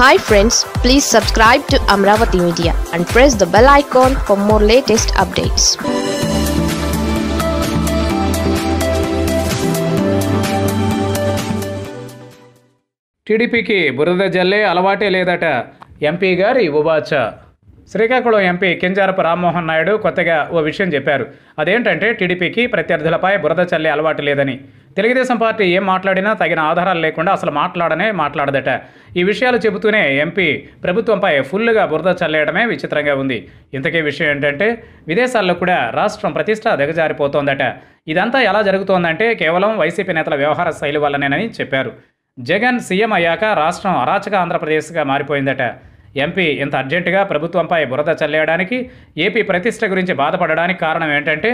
hi friends please subscribe to Amaravati media and press the bell icon for more latest updates టీడీపీకి బురద జల్లే అలవాటే లేదట ఎంపీ గారి ఉవాచ శ్రీకాకుళం ఎంపీ కింజారపు రామ్మోహన్ నాయుడు కొత్తగా ఓ విషయం చెప్పారు అదేంటంటే టీడీపీకి ప్రత్యర్థులపై బురద చల్లే అలవాటు లేదని తెలుగుదేశం పార్టీ ఏం మాట్లాడినా తగిన ఆధారాలు లేకుండా అసలు మాట్లాడనే మాట్లాడదట ఈ విషయాలు చెబుతూనే ఎంపీ ప్రభుత్వంపై ఫుల్గా బురద చల్లేయడమే విచిత్రంగా ఉంది ఇంతకీ విషయం ఏంటంటే విదేశాల్లో కూడా రాష్ట్రం ప్రతిష్ట దిగజారిపోతోందట ఇదంతా ఎలా జరుగుతోందంటే కేవలం వైసీపీ నేతల వ్యవహార శైలి వల్లనేనని చెప్పారు జగన్ సీఎం అయ్యాక రాష్ట్రం అరాచక ఆంధ్రప్రదేశ్గా మారిపోయిందట ఎంపీ ఇంత అర్జెంటుగా ప్రభుత్వంపై బురద చల్లేయడానికి ఏపీ ప్రతిష్ట గురించి బాధపడడానికి కారణం ఏంటంటే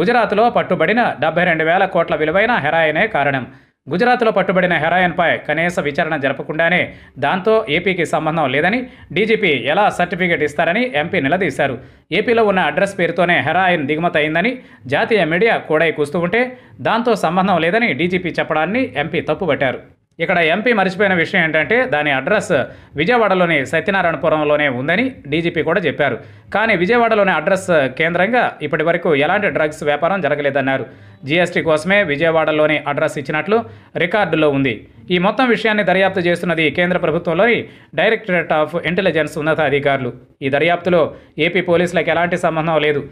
గుజరాత్లో పట్టుబడిన డెబ్బై రెండు వేల కోట్ల విలువైన హెరాయినే కారణం గుజరాత్లో పట్టుబడిన హెరాయిన్పై కనీస విచారణ జరపకుండానే దాంతో ఏపీకి సంబంధం లేదని డీజీపీ ఎలా సర్టిఫికేట్ ఇస్తారని ఎంపీ నిలదీశారు ఏపీలో ఉన్న అడ్రస్ పేరుతోనే హెరాయిన్ దిగుమతి అయిందని జాతీయ మీడియా కూడా కూస్తూ ఉంటే దాంతో సంబంధం లేదని డీజీపీ చెప్పడాన్ని ఎంపీ తప్పుపట్టారు ఇక్కడ ఎంపీ మర్చిపోయిన విషయం ఏంటంటే దాని అడ్రస్ విజయవాడలోని సత్యనారాయణపురంలోనే ఉందని డీజీపీ కూడా చెప్పారు కానీ విజయవాడలోని అడ్రస్ కేంద్రంగా ఇప్పటి వరకు ఎలాంటి డ్రగ్స్ వ్యాపారం జరగలేదన్నారు జీఎస్టీ కోసమే విజయవాడలోని అడ్రస్ ఇచ్చినట్లు రికార్డులో ఉంది ఈ మొత్తం విషయాన్ని దర్యాప్తు చేస్తున్నది కేంద్ర ప్రభుత్వంలోని డైరెక్టరేట్ ఆఫ్ ఇంటెలిజెన్స్ ఉన్నతాధికారులు ఈ దర్యాప్తులో ఏపీ పోలీసులకు ఎలాంటి సంబంధం లేదు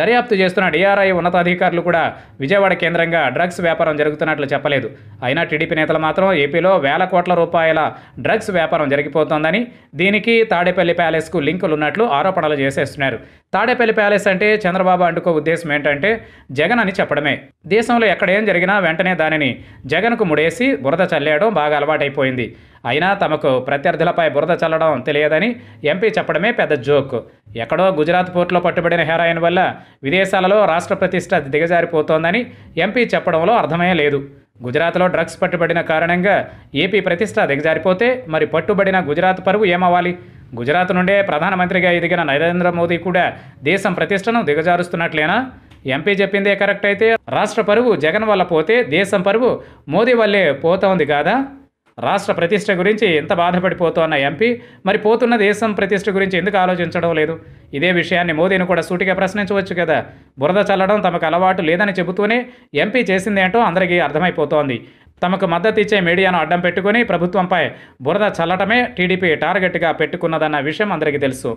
దర్యాప్తు చేస్తున్న డిఆర్ఐ ఉన్నతాధికారులు కూడా విజయవాడ కేంద్రంగా డ్రగ్స్ వ్యాపారం జరుగుతున్నట్లు చెప్పలేదు అయినా టీడీపీ నేతలు మాత్రం ఏపీలో వేల కోట్ల రూపాయల డ్రగ్స్ వ్యాపారం జరిగిపోతోందని దీనికి తాడేపల్లి ప్యాలెస్కు లింకులున్నట్లు ఆరోపణలు చేసేస్తున్నారు తాడేపల్లి ప్యాలెస్ అంటే చంద్రబాబు అంటుకో ఉద్దేశం ఏంటంటే జగన్ అని చెప్పడమే దేశంలో ఎక్కడేం జరిగినా వెంటనే దానిని జగన్కు ముడేసి బురద చల్లేయడం బాగా అలవాటైపోయింది అయినా తమకు ప్రత్యర్థులపై బురద చల్లడం తెలియదని ఎంపీ చెప్పడమే పెద్ద జోక్ ఎక్కడో గుజరాత్ పోర్టులో పట్టుబడిన హెరాయిన్ వల్ల విదేశాలలో రాష్ట్ర ప్రతిష్ట దిగజారిపోతోందని ఎంపీ చెప్పడంలో అర్థమే లేదు గుజరాత్లో డ్రగ్స్ పట్టుబడిన కారణంగా ఏపీ ప్రతిష్ట దిగజారిపోతే మరి పట్టుబడిన గుజరాత్ పరువు ఏమవ్వాలి గుజరాత్ నుండే ప్రధానమంత్రిగా ఎదిగిన నరేంద్ర మోదీ కూడా దేశం ప్రతిష్టను దిగజారుస్తున్నట్లేనా ఎంపీ చెప్పిందే కరెక్ట్ అయితే రాష్ట్ర పరువు జగన్ వల్ల పోతే దేశం పరువు మోదీ వల్లే పోతోంది కాదా రాష్ట్ర ప్రతిష్ట గురించి ఎంత బాధపడిపోతోన్న ఎంపీ మరి పోతున్న దేశం ప్రతిష్ట గురించి ఎందుకు ఆలోచించడం లేదు ఇదే విషయాన్ని మోదీని కూడా సూటిగా ప్రశ్నించవచ్చు కదా బురద చల్లడం తమకు అలవాటు లేదని చెబుతూనే ఎంపీ చేసిందేంటో అందరికీ అర్థమైపోతోంది తమకు మద్దతు ఇచ్చే మీడియాను అడ్డం పెట్టుకుని ప్రభుత్వంపై బురద చల్లటమే టీడీపీ టార్గెట్గా పెట్టుకున్నదన్న విషయం అందరికీ తెలుసు